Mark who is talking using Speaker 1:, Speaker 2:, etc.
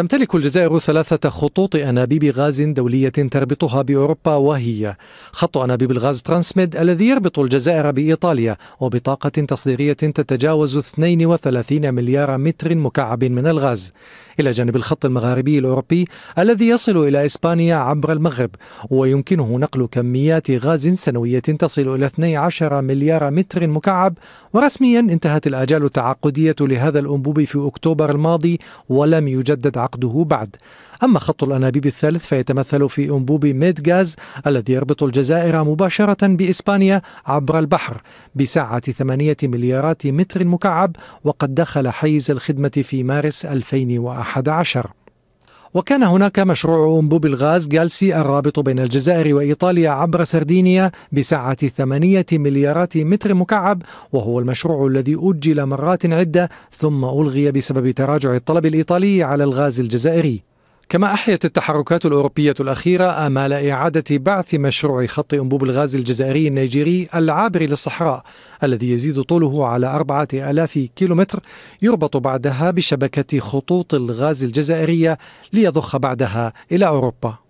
Speaker 1: تمتلك الجزائر ثلاثة خطوط أنابيب غاز دولية تربطها بأوروبا وهي خط أنابيب الغاز ترانسميد الذي يربط الجزائر بإيطاليا وبطاقة تصديرية تتجاوز 32 مليار متر مكعب من الغاز إلى جانب الخط المغاربي الأوروبي الذي يصل إلى إسبانيا عبر المغرب ويمكنه نقل كميات غاز سنوية تصل إلى 12 مليار متر مكعب ورسميا انتهت الآجال التعاقدية لهذا الأنبوب في أكتوبر الماضي ولم يجدد عقده بعد أما خط الأنابيب الثالث فيتمثل في أنبوب ميدغاز الذي يربط الجزائر مباشرة بإسبانيا عبر البحر بسعة 8 مليارات متر مكعب وقد دخل حيز الخدمة في مارس 2011 وكان هناك مشروع أنبوب الغاز جالسي الرابط بين الجزائر وإيطاليا عبر سردينيا بسعة 8 مليارات متر مكعب وهو المشروع الذي أجل مرات عدة ثم ألغي بسبب تراجع الطلب الإيطالي على الغاز الجزائري كما أحيت التحركات الأوروبية الأخيرة آمال إعادة بعث مشروع خط أنبوب الغاز الجزائري النيجيري العابر للصحراء الذي يزيد طوله على أربعة ألاف كيلومتر يربط بعدها بشبكة خطوط الغاز الجزائرية ليضخ بعدها إلى أوروبا